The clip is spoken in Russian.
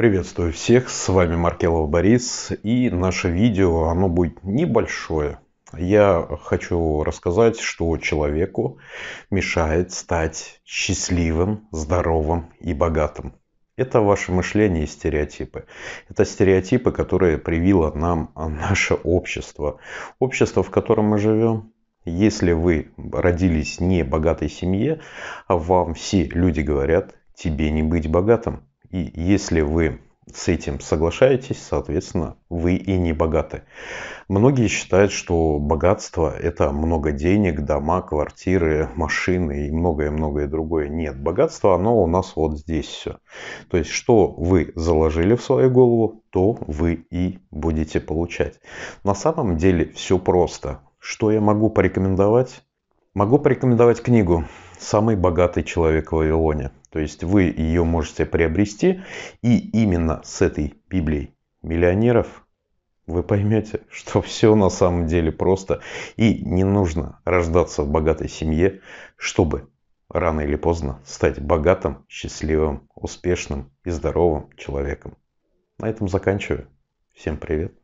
Приветствую всех, с вами Маркелов Борис и наше видео, оно будет небольшое. Я хочу рассказать, что человеку мешает стать счастливым, здоровым и богатым. Это ваше мышление и стереотипы. Это стереотипы, которые привило нам наше общество. Общество, в котором мы живем, если вы родились не богатой семье, а вам все люди говорят, тебе не быть богатым. И если вы с этим соглашаетесь, соответственно, вы и не богаты. Многие считают, что богатство – это много денег, дома, квартиры, машины и многое-многое другое. Нет, богатство, оно у нас вот здесь все. То есть, что вы заложили в свою голову, то вы и будете получать. На самом деле все просто. Что я могу порекомендовать? Могу порекомендовать книгу «Самый богатый человек в Вавилоне». То есть вы ее можете приобрести, и именно с этой Библией миллионеров вы поймете, что все на самом деле просто, и не нужно рождаться в богатой семье, чтобы рано или поздно стать богатым, счастливым, успешным и здоровым человеком. На этом заканчиваю. Всем привет.